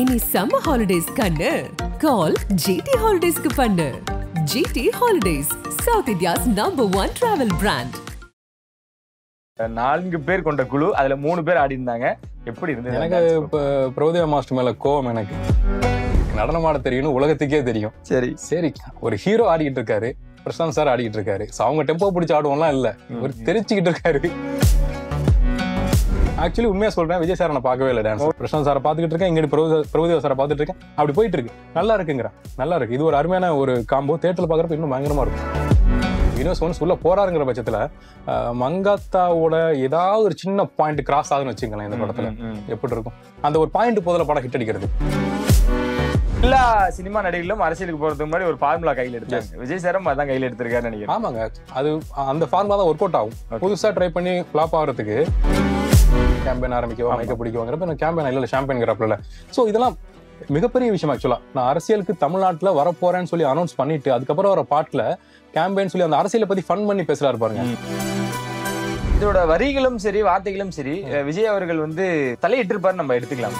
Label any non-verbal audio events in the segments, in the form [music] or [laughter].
இனி சம்ம ஹாலிடேஸ் கண்ணு கால் ஜிடி ஹாலிடேஸ்க்கு பண்ணு GT holidays South India's number one travel brand நான்கு பேர் கொண்ட குழு அதுல மூணு பேர் ஆடி இருந்தாங்க எப்படி இருந்தது எனக்கு இப்போ பிரபுதேவ மாஸ்டர் மேல கோவம் எனக்கு நடனமாட தெரியும்னு உலகத்துக்கே தெரியும் சரி சரி ஒரு ஹீரோ ஆடிக்கிட்டு இருக்காரு பிரசாந்த் சார் ஆடிக்கிட்டு இருக்காரு அவங்க டெம்போ பிடிச்சி ஆடுவோம்லாம் இல்ல ஒரு தெரிச்சுக்கிட்டு இருக்காரு ஆக்சுவலி உண்மையாக சொல்கிறேன் விஜய் சார் நான் பார்க்கவே இல்லை டான்ஸ் பிரசாந்த் சாரை பார்த்துக்கிட்டு இருக்கேன் இங்கே பிரபு பிரபுதேவ சாரை பார்த்துட்டு இருக்கேன் அப்படி போயிட்டு இருக்கு நல்லா இருக்குங்கிறேன் நல்லா இருக்கு இது ஒரு அருமையான ஒரு காம்போ தேட்டரில் பார்க்குறப்ப இன்னும் பயங்கரமா இருக்கும் வினோஸ் ஒன்ஸ் உள்ளே போறாருங்கிற பட்சத்தில் மங்காத்தாவோட ஏதாவது ஒரு சின்ன பாயிண்ட் கிராஸ் ஆகுதுன்னு வச்சுக்கலாம் இந்த படத்தில் எப்படி இருக்கும் அந்த ஒரு பாயிண்ட் போதில் படம் ஹிட் அடிக்கிறது எல்லா சினிமா நடிகர்களும் அரசியலுக்கு போறதுக்கு முன்னாடி ஒரு ஃபார்முலா கையில் எடுத்தாங்க விஜய் சாரம் அதான் கையில் எடுத்திருக்காரு நினைக்கிறேன் ஆமாங்க அது அந்த ஃபார்முலா தான் ஒர்க் அவுட் ஆகும் புதுசாக ட்ரை பண்ணி ஃப்ளாப் ஆகிறதுக்கு கேம்பெயின் ஆரம்பிக்கவோ மைக்க பிடிக்கவாங்கிறப்ப எனக்கு கேம்பெயின் இல்லை ஷாம்பெயின்ங்கிறப்பல ஸோ இதெல்லாம் மிகப்பெரிய விஷயம் ஆக்சுவலா நான் அரசியலுக்கு தமிழ்நாட்டில் வரப்போறேன்னு சொல்லி அனௌன்ஸ் பண்ணிட்டு அதுக்கப்புறம் வர பாட்டில் கேம்பெயின் சொல்லி அந்த அரசியலை பற்றி ஃபன் பண்ணி பேசுறாரு பாருங்க இதோட வரிகளும் சரி வார்த்தைகளும் சரி விஜய் அவர்கள் வந்து தலையிட்டிருப்பார் நம்ம எடுத்துக்கலாம்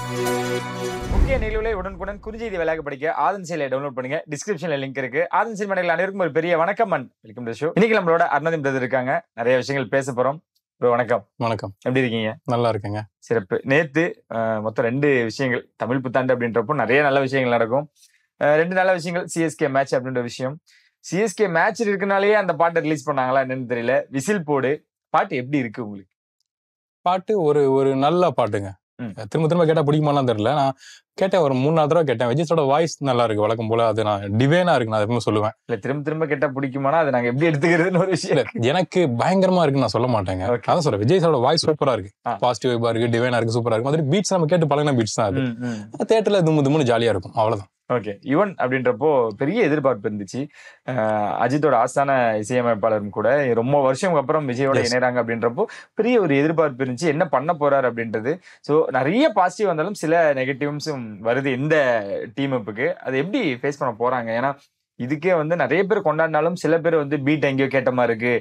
முக்கிய நிகழ்வுகளை உடனுக்குடன் குறிஞ்செய்தி வேலையாக படிக்க ஆதன் சேலை டவுன்லோட் பண்ணுங்க டிஸ்கிரிப்ஷன்ல லிங்க் இருக்கு ஆதன் சேல் மனைகள் அனைவருக்கும் ஒரு பெரிய வணக்கம் மண் வெல்கம் டு ஷோ இன்னைக்கு நம்மளோட அருணாதம் பிரதர் இருக்காங்க நிறைய விஷயங்கள் பேச போறோம் ப்ரோ வணக்கம் வணக்கம் எப்படி இருக்கீங்க நல்லா இருக்குங்க சிறப்பு நேத்து மொத்தம் ரெண்டு விஷயங்கள் தமிழ் புத்தாண்டு அப்படின்றப்போ நிறைய நல்ல விஷயங்கள் நடக்கும் ரெண்டு நல்ல விஷயங்கள் சிஎஸ்கே மேட்ச் அப்படின்ற விஷயம் சிஎஸ்கே மேட்ச் இருக்கனாலேயே அந்த பாட்டை ரிலீஸ் பண்ணாங்களா என்னன்னு தெரியல விசில் போடு பாட்டு எப்படி இருக்கு உங்களுக்கு பாட்டு ஒரு ஒரு நல்ல பாட்டுங்க திரும்ப திரும்ப கேட்டால் பிடிக்குமாலாம் தெரியல நான் கேட்டேன் ஒரு மூணு நாலு தடவை கேட்டேன் விஜய்ஸோட வாய்ஸ் நல்லா இருக்கு வழக்கம் போல அது நான் டிவேனா இருக்கு நான் எப்பவுமே சொல்லுவேன் இல்ல திரும்ப திரும்ப கேட்டா பிடிக்குமானா அதை நாங்க எப்படி எடுத்துக்கிறதுன்னு ஒரு விஷயம் எனக்கு பயங்கரமா இருக்குன்னு நான் சொல்ல மாட்டேங்க அதான் சொல்றேன் விஜய்ஸோட வாய்ஸ் சூப்பரா இருக்கு பாசிட்டிவ் வைபா இருக்கு டிவேனா இருக்கு சூப்பரா இருக்கு மாதிரி பீட்ஸ் நம்ம கேட்டு பழகின பீட்ஸ் தான் அது தேட்டர்ல தும்மு தும்முன்னு ஜாலியா இருக்கும் அவ்வளவுதான் ஓகே யுவன் அப்படின்றப்போ பெரிய எதிர்பார்ப்பு இருந்துச்சு அஜித்தோட ஆசான இசையமைப்பாளரும் கூட ரொம்ப வருஷம் அப்புறம் விஜயோட இணைறாங்க அப்படின்றப்போ பெரிய ஒரு எதிர்பார்ப்பு இருந்துச்சு என்ன பண்ண போறாரு அப்படின்றது ஸோ நிறைய பாசிட்டிவ் வந்தாலும் சில நெகட்டிவ்ஸும் வருது இந்த டீம் அப்புக்கு அது எப்படி ஃபேஸ் பண்ண போறாங்க ஏன்னா இதுக்கே வந்து நிறைய பேர் கொண்டாடினாலும் சில பேர் வந்து பீட் எங்கேயோ கேட்ட மாதிரி இருக்கு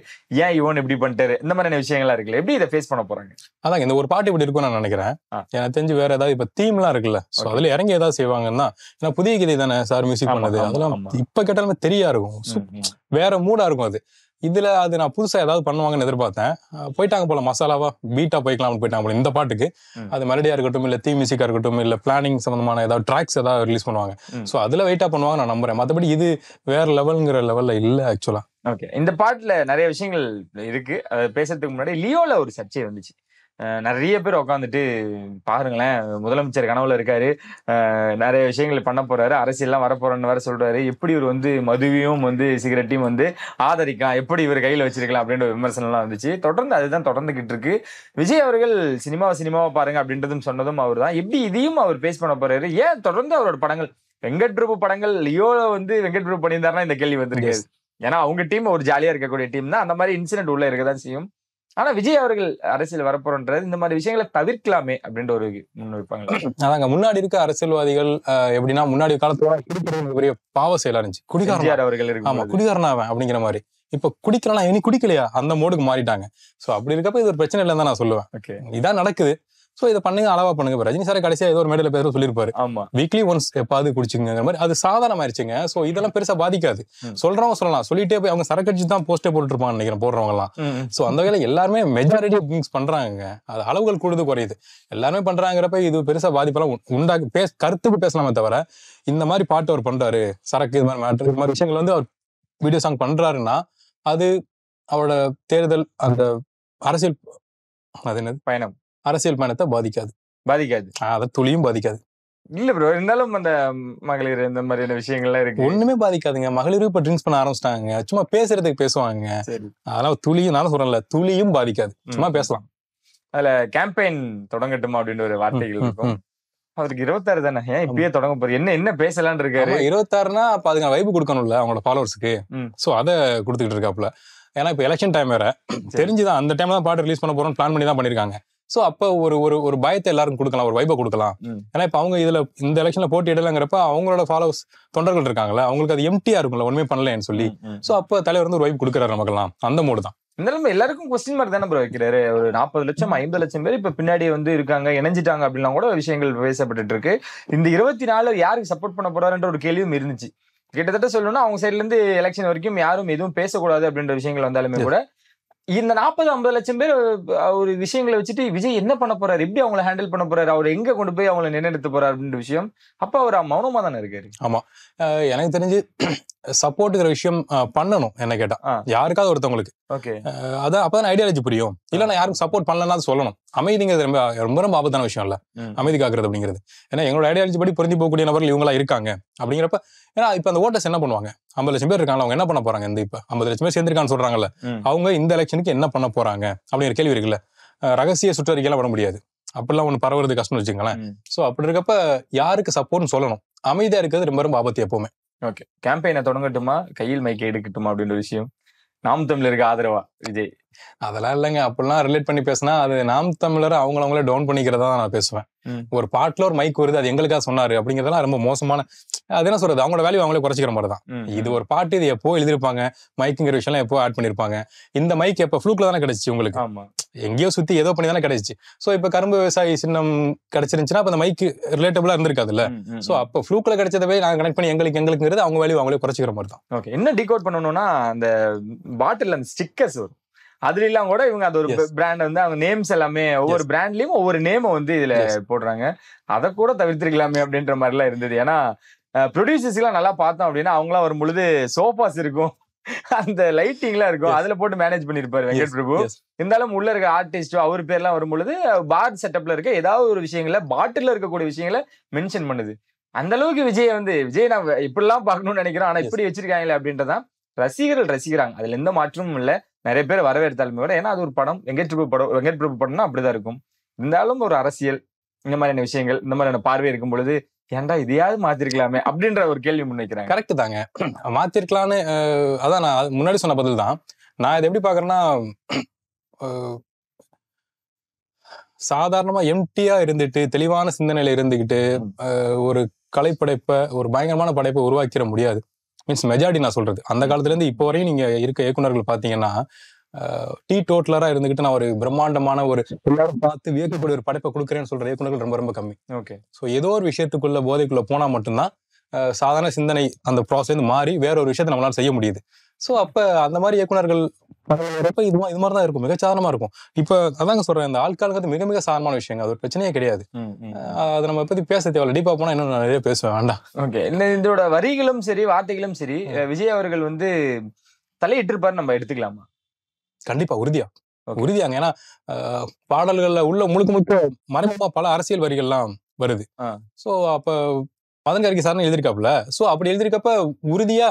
ஏன் இவன் இப்படி பண்ணிட்டாரு இந்த மாதிரியான விஷயங்களா இருக்குல்ல எப்படி இதை ஃபேஸ் பண்ண போறாங்க அதான் இந்த ஒரு பாட்டு இப்படி இருக்கும் நான் நினைக்கிறேன் எனக்கு தெரிஞ்சு வேற ஏதாவது இப்ப எல்லாம் இருக்குல்ல சோ அதுல இறங்கி ஏதாவது செய்வாங்கன்னா ஏன்னா புதிய கீதை தானே சார் மியூசிக் பண்ணது அதெல்லாம் இப்ப கேட்டாலுமே தெரியா இருக்கும் வேற மூடா இருக்கும் அது இதில் அது நான் புதுசாக ஏதாவது பண்ணுவாங்கன்னு எதிர்பார்த்தேன் போயிட்டாங்க போல மசாலாவா பீட்டா போய்க்கலாம்னு போயிட்டாங்க போல இந்த பாட்டுக்கு அது மெலடியா இருக்கட்டும் இல்லை தீ மியூசிக்கா இருக்கட்டும் இல்லை பிளானிங் சம்மந்தமான ஏதாவது ட்ராக்ஸ் ஏதாவது ரிலீஸ் பண்ணுவாங்க ஸோ அதில் வெயிட்டாக பண்ணுவாங்க நான் நம்புறேன் மற்றபடி இது வேற லெவலுங்கிற லெவலில் இல்லை ஆக்சுவலாக ஓகே இந்த பாட்டில் நிறைய விஷயங்கள் இருக்கு பேசுறதுக்கு முன்னாடி லியோவில் ஒரு சர்ச்சை வந்துச்சு நிறைய பேர் உட்காந்துட்டு பாருங்களேன் முதலமைச்சர் கனவுல இருக்காரு நிறைய விஷயங்கள் பண்ண போறாரு அரசியல்லாம் வரப்போறன்னு வேற சொல்றாரு எப்படி இவர் வந்து மதுவையும் வந்து சிகரெட்டையும் வந்து ஆதரிக்கலாம் எப்படி இவர் கையில் வச்சிருக்கலாம் அப்படின்ற விமர்சனம்லாம் வந்துச்சு தொடர்ந்து அதுதான் தொடர்ந்துகிட்டு இருக்கு விஜய் அவர்கள் சினிமாவை சினிமாவை பாருங்க அப்படின்றதும் சொன்னதும் அவர் தான் எப்படி இதையும் அவர் பேஸ் பண்ண போறாரு ஏன் தொடர்ந்து அவரோட படங்கள் வெங்கட் பிரபு படங்கள் லியோ வந்து வெங்கட் பிரபு பண்ணியிருந்தாருன்னா இந்த கேள்வி வந்துருக்காரு ஏன்னா அவங்க டீம் ஒரு ஜாலியா இருக்கக்கூடிய டீம் தான் அந்த மாதிரி இன்சிடென்ட் உள்ள இருக்கதான் செய்யும் ஆனா விஜய் அவர்கள் அரசியல் வரப்போறன்றது இந்த மாதிரி விஷயங்களை தவிர்க்கலாமே அப்படின்ற ஒரு முன்வைப்பாங்க அதாங்க முன்னாடி இருக்க அரசியல்வாதிகள் எப்படின்னா முன்னாடி காலத்துல குடிக்கிறது பெரிய பாவ செயலா இருந்துச்சு குடிகாரன் அவர்கள் ஆமா குடிகாரனாவன் அப்படிங்கிற மாதிரி இப்ப குடிக்கலாம் இனி குடிக்கலையா அந்த மோடுக்கு மாறிட்டாங்க சோ அப்படி இருக்கப்ப இது ஒரு பிரச்சனை இல்லைன்னு தான் நான் சொல்லுவேன் இதான் நடக்குது ஸோ இதை பண்ணுங்க அளவா பண்ணுங்க ரஜினி சாரை கடைசியாக ஏதோ ஒரு மேடையில் பேரும் சொல்லியிருப்பாரு ஆமா வீக்லி ஒன்ஸ் எப்பாவது குடிச்சுங்கிற மாதிரி அது சாதாரணமாயிருச்சுங்க ஸோ இதெல்லாம் பெருசா பாதிக்காது சொல்றவங்க சொல்லலாம் சொல்லிட்டே போய் அவங்க சரக்கடிச்சு தான் போஸ்டே போட்டுருப்பாங்க நினைக்கிறேன் போடுறவங்க எல்லாம் ஸோ அந்த வகையில் எல்லாருமே மெஜாரிட்டி ட்ரிங்க்ஸ் பண்றாங்க அது அளவுகள் கூடுது குறையுது எல்லாருமே பண்றாங்கிறப்ப இது பெருசா பாதிப்பெல்லாம் உண்டா பேச கருத்துக்கு பேசலாமே தவிர இந்த மாதிரி பாட்டு அவர் பண்றாரு சரக்கு இது மாதிரி மேட்ரு இது மாதிரி விஷயங்கள் வந்து அவர் வீடியோ சாங் பண்றாருன்னா அது அவரோட தேர்தல் அந்த அரசியல் அது என்னது பயணம் அரசியல் பயணத்தை பாதிக்காது பாதிக்காது அதை துளியும் பாதிக்காது இல்ல ப்ரோ இருந்தாலும் அந்த மகளிர் இந்த மாதிரியான விஷயங்கள்லாம் இருக்கு ஒண்ணுமே பாதிக்காதுங்க மகளிர் இப்ப ட்ரிங்க்ஸ் பண்ண ஆரம்பிச்சிட்டாங்க சும்மா பேசுறதுக்கு பேசுவாங்க அதெல்லாம் துளியும் நானும் சொல்றேன்ல துளியும் பாதிக்காது சும்மா பேசலாம் அதுல கேம்பெயின் தொடங்கட்டுமா அப்படின்னு ஒரு வார்த்தைகள் இருக்கும் அவருக்கு இருபத்தாறு தானே ஏன் இப்பயே தொடங்க போறது என்ன என்ன பேசலான் இருக்காரு இருபத்தாறுனா அப்ப அதுங்க வைப்பு கொடுக்கணும்ல அவங்களோட ஃபாலோவர்ஸுக்கு சோ அதை கொடுத்துக்கிட்டு இருக்காப்ல ஏன்னா இப்ப எலெக்ஷன் டைம் வேற தெரிஞ்சுதான் அந்த டைம் தான் பாட்டு ரிலீஸ் பண்ண போறோம் பிளான் பண்ணி தான் பண்ணிருக்காங்க ஸோ அப்போ ஒரு ஒரு ஒரு பயத்தை எல்லாரும் கொடுக்கலாம் ஒரு வைப கொடுக்கலாம் ஏன்னா இப்போ அவங்க இதில் இந்த எலெக்ஷனில் போட்டியிடலங்கிறப்ப அவங்களோட ஃபாலோவர்ஸ் தொண்டர்கள் இருக்காங்களே அவங்களுக்கு அது எம்டியாக இருக்கும்ல ஒன்றுமே பண்ணலன்னு சொல்லி ஸோ அப்போ தலைவர் வந்து ஒரு வைப் கொடுக்குறாரு நமக்கெல்லாம் அந்த மூடு தான் இருந்தாலும் எல்லாருக்கும் கொஸ்டின் மார்க் தானே ப்ரோ வைக்கிறாரு ஒரு நாற்பது லட்சம் ஐம்பது லட்சம் பேர் இப்ப பின்னாடி வந்து இருக்காங்க இணைஞ்சிட்டாங்க அப்படின்னா கூட விஷயங்கள் பேசப்பட்டு இருக்கு இந்த இருபத்தி நாலு யாருக்கு சப்போர்ட் பண்ண போறாருன்ற ஒரு கேள்வியும் இருந்துச்சு கிட்டத்தட்ட சொல்லணும்னா அவங்க சைட்ல இருந்து எலெக்ஷன் வரைக்கும் யாரும் எதுவும் பேசக்கூடாது அப்படின்ற விஷயங்கள் வந்தாலுமே கூட இந்த நாற்பது ஐம்பது லட்சம் பேர் ஒரு விஷயங்களை வச்சுட்டு விஜய் என்ன பண்ண போறாரு எப்படி அவங்களை ஹேண்டில் பண்ண போறாரு அவர் எங்க கொண்டு போய் அவங்களை நிலைநிறுத்த போறாரு அப்படின்ற விஷயம் அப்ப அவர் மௌனமா தானே இருக்காரு ஆமா எனக்கு தெரிஞ்சு சப்போர்ட்டுங்கிற விஷயம் பண்ணணும் என்ன கேட்டா யாருக்காவது ஒருத்தவங்களுக்கு ஓகே அதான் அப்பதான் ஐடியாலஜி புரியும் இல்ல நான் யாருக்கும் சப்போர்ட் பண்ணலன்னா சொல்லணும் அமைதிங்கிறது ரொம்ப ரொம்ப ரொம்ப ஆபத்தான விஷயம் இல்லை அமைதி காக்குறது அப்படிங்கிறது ஏன்னா எங்களோட ஐடியாலஜி படி பொருந்தி போகக்கூடிய நபர்கள் இவங்களா இருக்காங்க அப்படிங்கிறப்ப ஏன்னா இப்போ அந்த ஓட்டர்ஸ் என்ன பண்ணுவாங்க ஐம்பது லட்சம் பேர் இருக்காங்க அவங்க என்ன பண்ண போறாங்க இந்த இப்போ ஐம்பது லட்சம் பேர் சேர்ந்திருக்கான்னு சொல்றாங்கல்ல அவங்க இந்த எலெக்ஷனுக்கு என்ன பண்ண போறாங்க அப்படிங்கிற கேள்வி இருக்குல்ல ரகசிய சுற்றறிக்கையெல்லாம் பண்ண முடியாது அப்படிலாம் ஒன்று பரவுறது கஷ்டம்னு வச்சுக்கோங்களேன் ஸோ அப்படி இருக்கப்ப யாருக்கு சப்போர்ட்னு சொல்லணும் அமைதியா இருக்கிறது ரொம்ப ரொம்ப ஆபத்து எப்பவுமே ஓகே கேம்பெயினை தொடங்கட்டுமா கையில் மைக்கை எடுக்கட்டுமா அப்படின்ற விஷயம் நாம் தமிழருக்கு ஆதரவா விஜய் அதெல்லாம் இல்லைங்க அப்படிலாம் ரிலேட் பண்ணி பேசினா அது நாம் தமிழர் அவங்களவங்கள டவுன் பண்ணிக்கிறதா நான் பேசுவேன் ஒரு பாட்டில் ஒரு மைக் வருது அது எங்களுக்காக சொன்னாரு அப்படிங்கிறதெல்லாம் ரொம்ப மோசமான அது என்ன சொல்றது அவங்களோட வேல்யூ அவங்களே குறைச்சிக்கிற மாதிரி தான் இது ஒரு பாட்டு இது எப்போ எழுதிருப்பாங்க மைக்குங்கிற விஷயம்லாம் எப்போ ஆட் பண்ணிருப்பாங்க இந்த மைக் எப்போ ஃப்ளூக்ல தானே கிடைச்சி உங்களுக்கு எங்கேயோ சுத்தி ஏதோ பண்ணி தானே கிடைச்சிச்சு ஸோ இப்போ கரும்பு விவசாயி சின்னம் கிடைச்சிருந்துச்சுன்னா அப்போ அந்த மைக் ரிலேட்டபிளா இருந்திருக்காதுல்ல ஸோ அப்போ ஃப்ளூக்ல கிடைச்சதை போய் நாங்கள் கனெக்ட் பண்ணி எங்களுக்கு எங்களுக்குங்கிறது அவங்க வேல்யூ அவங்களே குறைச்சிக்கிற மாதிரி தான் ஓகே என்ன டிகோட் பண்ணணும்னா அந்த பாட்டில் அந்த ஸ்டிக்கர்ஸ் வரும் எல்லாம் கூட இவங்க அது ஒரு பிராண்ட் வந்து அவங்க நேம்ஸ் எல்லாமே ஒவ்வொரு பிராண்ட்லயும் ஒவ்வொரு நேம் வந்து இதுல போடுறாங்க அதை கூட தவிர்த்திருக்கலாமே அப்படின்ற மாதிரி எல்லாம் இருந்தது ஏன்னா ப்ரொடியூசர்ஸ் எல்லாம் நல்லா பார்த்தோம் அப்படின்னா எல்லாம் வரும்பொழுது சோஃபாஸ் இருக்கும் அந்த லைட்டிங்லாம் இருக்கும் அதுல போட்டு மேனேஜ் பண்ணிருப்பாரு வெங்கட் பிரபு இருந்தாலும் உள்ள இருக்க ஆர்டிஸ்ட் அவர் பேர்லாம் வரும்பொழுது பார் செட்டப்ல இருக்க ஏதாவது ஒரு விஷயங்கள பாட்டில இருக்கக்கூடிய விஷயங்களை மென்ஷன் பண்ணுது அந்த அளவுக்கு விஜய் வந்து விஜய் நான் இப்படிலாம் பார்க்கணும்னு நினைக்கிறோம் ஆனா இப்படி வச்சிருக்காங்களே அப்படின்றதான் ரசிகர்கள் ரசிக்கிறாங்க அதுல எந்த மாற்றமும் இல்லை நிறைய பேர் வரவேற்றாலுமே விட ஏன்னா அது ஒரு படம் வெங்கட் பிரபு படம் வெங்கட் பிரபு படம்னா அப்படிதான் இருக்கும் இருந்தாலும் ஒரு அரசியல் இந்த மாதிரியான விஷயங்கள் இந்த மாதிரியான பார்வை இருக்கும் பொழுது ஏன்டா இதையாவது மாத்திருக்கலாமே அப்படின்ற ஒரு கேள்வி முன்வைக்கிறேன் கரெக்ட் தாங்க மாத்திருக்கலான்னு அதான் நான் முன்னாடி சொன்ன பதில் தான் நான் இதை எப்படி பாக்குறேன்னா சாதாரணமா எம்டியா இருந்துட்டு தெளிவான சிந்தனையில இருந்துகிட்டு ஒரு கலைப்படைப்பை ஒரு பயங்கரமான படைப்பை உருவாக்கிட முடியாது மீன்ஸ் மெஜாரிட்டி நான் சொல்றது அந்த காலத்துலேருந்து இப்போ வரையும் நீங்க இருக்க இயக்குநர்கள் பாத்தீங்கன்னா டீ டோட்லரா இருந்துகிட்டு நான் ஒரு பிரம்மாண்டமான ஒரு எல்லாரும் பார்த்து வியக்கக்கூடிய ஒரு படைப்பை கொடுக்குறேன்னு சொல்ற இயக்குநர்கள் ரொம்ப ரொம்ப கம்மி ஓகே ஸோ ஏதோ ஒரு விஷயத்துக்குள்ள போதைக்குள்ள போனா மட்டும்தான் சாதாரண சிந்தனை அந்த ப்ராசஸ் மாறி வேற ஒரு விஷயத்தை நம்மளால செய்ய முடியுது ஸோ அப்போ அந்த மாதிரி இயக்குநர்கள் வரப்ப இது மாதிரி தான் இருக்கும் மிக சாதாரணமா இருக்கும் இப்போ அதாங்க சொல்றேன் இந்த வந்து மிக மிக சாதாரணமான விஷயங்க அது ஒரு பிரச்சனையே கிடையாது அதை நம்ம பத்தி பேச தேவையில்ல டீப்பா போனா இன்னும் நிறைய பேசுவேன் வேண்டாம் ஓகே இந்த இதோட வரிகளும் சரி வார்த்தைகளும் சரி விஜய் அவர்கள் வந்து தலையிட்டிருப்பாரு நம்ம எடுத்துக்கலாமா கண்டிப்பா உறுதியா உறுதியாங்க ஏன்னா பாடல்கள்ல உள்ள முழுக்க முழுக்க மறைமுகமா பல அரசியல் வரிகள்லாம் வருது ஸோ அப்ப பதங்கரிக்கு கர்கி சார்னு எழுதிருக்காப்ல சோ அப்படி எழுதிருக்கப்ப உறுதியா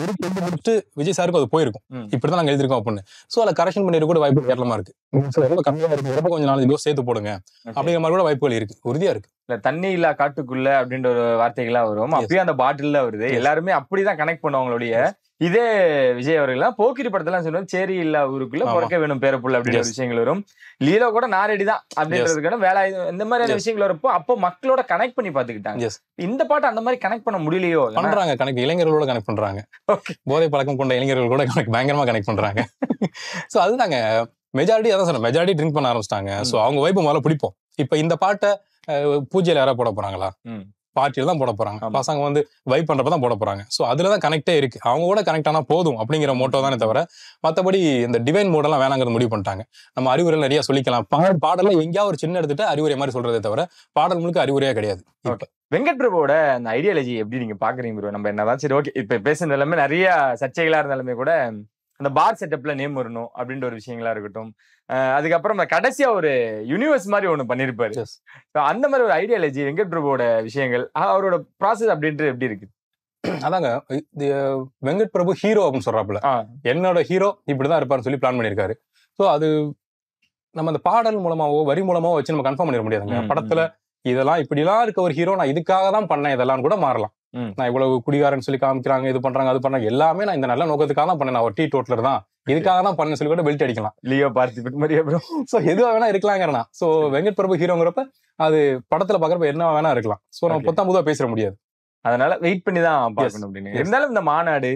முடிச்சுட்டு விஜய் சாருக்கும் அது போயிருக்கும் இப்படிதான் நாங்க எழுதிருக்கோம் அப்படின்னு சோ அதை கரெக்ஷன் பண்ணிட்டு கூட வாய்ப்பு கேரளமா இருக்கு கம்மியா இருக்கு இறப்ப கொஞ்சம் நாலு சேர்த்து போடுங்க அப்படிங்கிற மாதிரி கூட வாய்ப்புகள் இருக்கு உறுதியா இருக்கு இல்ல தண்ணி இல்லா காட்டுக்குள்ள அப்படின்ற ஒரு வார்த்தைகளா வரும் அப்பயும் அந்த பாட்டில் வருது எல்லாருமே அப்படிதான் கனெக்ட் பண்ணுவாங்களுடைய இதே விஜய் அவர்கள்லாம் போக்கிரி படத்தெல்லாம் சொல்லுவாங்க சேரி இல்ல ஊருக்குள்ள பிறக்க வேணும் பேரப்புள்ள அப்படின்ற விஷயங்கள் வரும் லீலா கூட நாரடி தான் அப்படின்றதுக்கான வேலை இந்த மாதிரியான விஷயங்கள் வரப்போ அப்போ மக்களோட கனெக்ட் பண்ணி பாத்துக்கிட்டாங்க இந்த பாட்டை அந்த மாதிரி கனெக்ட் பண்ண முடியலையோ பண்றாங்க கனெக்ட் இளைஞர்களோட கனெக்ட் பண்றாங்க போதை பழக்கம் கொண்ட இளைஞர்கள் கூட கணக்கு பயங்கரமா கனெக்ட் பண்றாங்க சோ அதுதாங்க மெஜாரிட்டி அதான் சொன்னேன் மெஜாரிட்டி ட்ரிங்க் பண்ண ஆரம்பிச்சிட்டாங்க சோ அவங்க வைப்பு முதல்ல பிடிப்போம் இப்போ இந்த பாட்டை பூஜையில யாராவது போட போறாங்களா பார்ட்டியில தான் போட போறாங்க பசங்க வந்து வைப் பண்றப்ப தான் போட போறாங்க ஸோ அதில் தான் கனெக்டே இருக்கு அவங்க கூட கனெக்ட் ஆனா போதும் அப்படிங்கிற மோட்டோ தானே தவிர மற்றபடி இந்த டிவைன் மோடெல்லாம் வேணாங்கிறது முடிவு பண்ணிட்டாங்க நம்ம அறிவுரை நிறைய சொல்லிக்கலாம் பாடல எங்கேயாவது ஒரு சின்ன எடுத்துட்டு அறிவுரை மாதிரி சொல்றதே தவிர பாடல் முழுக்க அறிவுரையா கிடையாது வெங்கட் பிரபுவோட அந்த ஐடியாலஜி எப்படி நீங்க பாக்குறீங்க ப்ரோ நம்ம என்னதான் சரி ஓகே இப்ப பேசுனது எல்லாமே நிறைய சர்ச்சைகளா இருந்தாலுமே கூட அந்த பார் செட்டப்ல நேம் வரணும் அப்படின்ற ஒரு விஷயங்களா இருக்கட்டும் அதுக்கப்புறம் கடைசியா ஒரு யூனிவர்ஸ் மாதிரி ஒண்ணு பண்ணியிருப்பாரு அந்த மாதிரி ஒரு ஐடியாலஜி வெங்கட் பிரபுவோட விஷயங்கள் அவரோட ப்ராசஸ் அப்படின்ட்டு எப்படி இருக்கு அதாங்க வெங்கட் பிரபு ஹீரோ அப்படின்னு சொல்றாப்புல என்னோட ஹீரோ இப்படிதான் இருப்பாருன்னு சொல்லி பிளான் பண்ணியிருக்காரு ஸோ அது நம்ம அந்த பாடல் மூலமாவோ வரி மூலமாவோ வச்சு நம்ம கன்ஃபார்ம் பண்ணிட முடியாதுங்க படத்துல இதெல்லாம் இப்படிலாம் இருக்க ஒரு ஹீரோ நான் இதுக்காக தான் பண்ணேன் இதெல்லாம் கூட மாறலாம் நான் இவ்வளவு குடிகாரன்னு சொல்லி காமிக்கிறாங்க இது பண்றாங்க அது பண்றாங்க எல்லாமே நான் இந்த நல்ல நோக்கத்துக்காக தான் பண்ணேன் நான் டீ டோட்டலர் தான் இதுக்காக தான் பண்ண சொல்லி கூட பெல்ட் அடிக்கலாம் லியோ பார்த்திபன் மாதிரியே ஸோ எதுவாக வேணா இருக்கலாங்க சோ வெங்கட் பிரபு ஹீரோங்கிறப்ப அது படத்துல பாக்குறப்ப என்ன வேணா இருக்கலாம் சோ நம்ம புத்தம் புதுவா பேசிட முடியாது அதனால வெயிட் பண்ணி தான் பார்க்கணும் அப்படின்னு இருந்தாலும் இந்த மாநாடு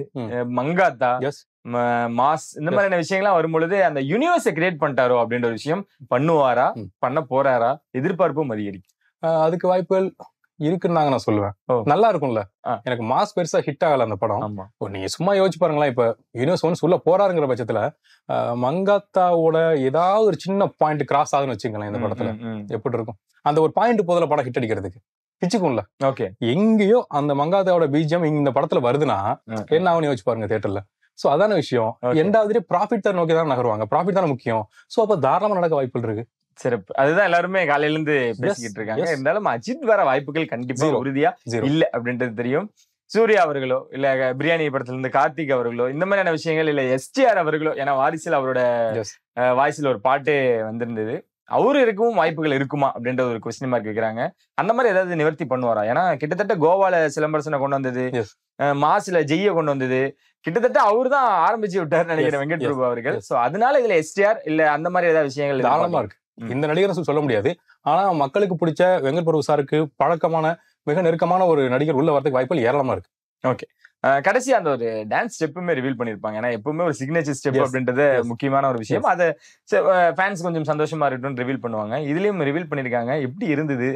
மங்காத்தா மாஸ் இந்த மாதிரியான விஷயங்கள்லாம் வரும்பொழுது அந்த யூனிவர்ஸை கிரியேட் பண்ணிட்டாரோ அப்படின்ற விஷயம் பண்ணுவாரா பண்ண போறாரா எதிர்பார்ப்பும் அதிகரிக்கும் அதுக்கு வாய்ப்புகள் இருக்குன்னு நாங்க நான் சொல்லுவேன் நல்லா இருக்கும்ல எனக்கு மாஸ் பெருசா ஹிட் ஆகல அந்த படம் நீங்க சும்மா யோசிச்சு பாருங்களேன் இப்ப யூனிவர்ஸ் ஒன்ஸ் சொல்ல போறாருங்கிற பட்சத்துல மங்காத்தாவோட ஏதாவது ஒரு சின்ன பாயிண்ட் கிராஸ் ஆகுதுன்னு வச்சுங்களேன் இந்த படத்துல எப்படி இருக்கும் அந்த ஒரு பாயிண்ட் போதில் படம் ஹிட் அடிக்கிறதுக்கு பிச்சுக்கும்ல ஓகே எங்கேயோ அந்த மங்காத்தாவோட பீஜம் இந்த படத்துல வருதுன்னா என்ன ஆகும்னு யோசிச்சு பாருங்க தேட்டர்ல சோ அதான விஷயம் ரெண்டாவது ப்ராஃபிட் தான் நோக்கி தான் நகருவாங்க ப்ராஃபிட் தானே முக்கியம் சோ அப்ப தாராளமா நடக்க வாய்ப்புகள் இருக்கு சிறப்பு அதுதான் எல்லாருமே காலையில இருந்து பேசிக்கிட்டு இருக்காங்க இருந்தாலும் அஜித் வர வாய்ப்புகள் கண்டிப்பா உறுதியா இல்ல அப்படின்றது தெரியும் சூர்யா அவர்களோ இல்ல பிரியாணி படத்துல இருந்து கார்த்திக் அவர்களோ இந்த மாதிரியான விஷயங்கள் இல்ல எஸ்டிஆர் அவர்களோ ஏன்னா வாரிசில் அவரோட வாய்ஸ்ல ஒரு பாட்டு வந்திருந்தது அவரு இருக்கவும் வாய்ப்புகள் இருக்குமா அப்படின்ற ஒரு கொஸ்டின் மார்க் வைக்கிறாங்க அந்த மாதிரி ஏதாவது நிவர்த்தி பண்ணுவாரா ஏன்னா கிட்டத்தட்ட கோவால சிலம்பரசனை கொண்டு வந்தது மாசுல ஜெய்ய கொண்டு வந்தது கிட்டத்தட்ட அவரு தான் ஆரம்பிச்சு விட்டாரு நினைக்கிறேன் வெங்கட் பிரபு அவர்கள் சோ அதனால இதுல எஸ்டிஆர் இல்ல அந்த மாதிரி ஏதாவது விஷயங்கள் இருக்கு இந்த நடிகர் சொல்ல முடியாது ஆனா மக்களுக்கு பிடிச்ச வெங்கட் பிரபு சாருக்கு பழக்கமான மிக நெருக்கமான ஒரு நடிகர் உள்ள வரதுக்கு வாய்ப்புகள் ஏராளமா இருக்கு ஓகே கடைசி அந்த ஒரு டான்ஸ் ஸ்டெப்புமே ரிவீல் பண்ணிருப்பாங்க ஏன்னா எப்பவுமே ஒரு சிக்னேச்சர் ஸ்டெப் அப்படின்றது முக்கியமான ஒரு விஷயம் அதை ஃபேன்ஸ் கொஞ்சம் சந்தோஷமா இருக்கட்டும் ரிவீல் பண்ணுவாங்க இதுலயும் ரிவீல் பண்ணிருக்காங்க எப்படி இருந்தது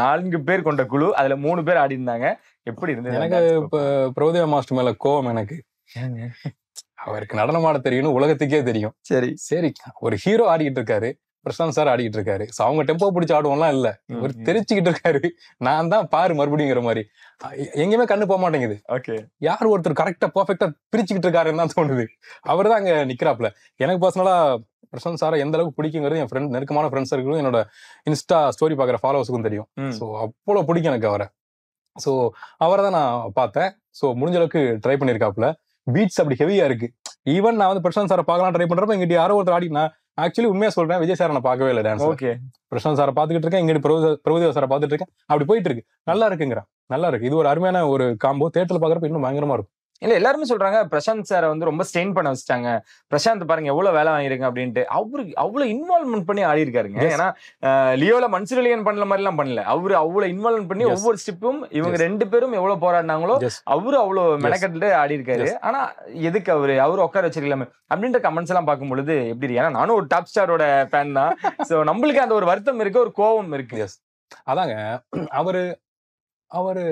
நான்கு பேர் கொண்ட குழு அதுல மூணு பேர் ஆடி இருந்தாங்க எப்படி இருந்தது எனக்கு இப்போ பிரபுதேவ மாஸ்டர் மேல கோவம் எனக்கு அவருக்கு நடனமாட தெரியும்னு உலகத்துக்கே தெரியும் சரி சரி ஒரு ஹீரோ ஆடிக்கிட்டு இருக்காரு பிரசாந்த் சார் ஆடிக்கிட்டு இருக்காரு ஸோ அவங்க டெம்போ பிடிச்ச ஆடுவோம்லாம் இல்லை இவர் தெரிச்சுக்கிட்டு இருக்காரு நான் தான் பாரு மறுபடிங்கிற மாதிரி எங்கேயுமே கண்ணு போக மாட்டேங்குது ஓகே யார் ஒருத்தர் கரெக்டாக பர்ஃபெக்டாக பிரிச்சுக்கிட்டு இருக்காருன்னு தான் தோணுது அவர் தான் அங்கே நிற்கிறாப்ல எனக்கு பர்சனலாக பிரசாந்த் சாரை எந்த அளவுக்கு பிடிக்குங்கிறது என் ஃப்ரெண்ட் நெருக்கமான ஃப்ரெண்ட்ஸ் இருக்கிறது என்னோட இன்ஸ்டா ஸ்டோரி பார்க்குற ஃபாலோவர்ஸுக்கும் தெரியும் ஸோ அவ்வளோ பிடிக்கும் எனக்கு அவரை ஸோ அவரை தான் நான் பார்த்தேன் ஸோ முடிஞ்ச அளவுக்கு ட்ரை பண்ணியிருக்காப்புல பீட்ஸ் அப்படி ஹெவியாக இருக்கு ஈவன் நான் வந்து பிரசாந்த் சாரை பார்க்கலாம் ட்ரை பண்ணுறப்ப எங்கிட்ட யாரோ ஒருத்தர் ஆடினா ஆக்சுவலி உண்மையா சொல்றேன் விஜய் சார் நான் பார்க்கவே இல்லை டான்ஸ் ஓகே பிரசாந்த் சாரை பாத்துட்டு இருக்கேன் இங்கிட்டு பிரபுதேவ சாரை பாத்துட்டு இருக்கேன் அப்படி போயிட்டு இருக்கு நல்லா இருக்குங்கிறா நல்லா இருக்கு இது ஒரு அருமையான ஒரு காம்போ தேட்டரில் பாக்குறப்ப இன்னும் பயங்கரமா இருக்கும் இல்ல எல்லாருமே சொல்றாங்க பிரசாந்த் சாரை வந்து ரொம்ப ஸ்டெயின் பண்ண வச்சுட்டாங்க பிரசாந்த் பாருங்க எவ்வளவு வேலை வாங்கிருங்க அப்படின்ட்டு அவருக்கு அவ்வளவு இன்வால்வ்மெண்ட் பண்ணி ஆடி இருக்காருங்க ஏன்னா லியோல மன்சுரலியன் பண்ணல மாதிரி எல்லாம் பண்ணல அவரு அவ்வளவு இன்வால்வ் பண்ணி ஒவ்வொரு ஸ்டிப்பும் இவங்க ரெண்டு பேரும் எவ்வளவு போராடினாங்களோ அவரு அவ்வளவு மெனக்கட்டு ஆடி இருக்காரு ஆனா எதுக்கு அவரு அவரு உட்கார வச்சிருக்கலாமே அப்படின்ற கமெண்ட்ஸ் எல்லாம் பார்க்கும் பொழுது எப்படி ஏன்னா நானும் ஒரு டாப் ஸ்டாரோட ஃபேன் தான் சோ நம்மளுக்கு அந்த ஒரு வருத்தம் இருக்கு ஒரு கோபம் இருக்கு அதாங்க அவரு அவரு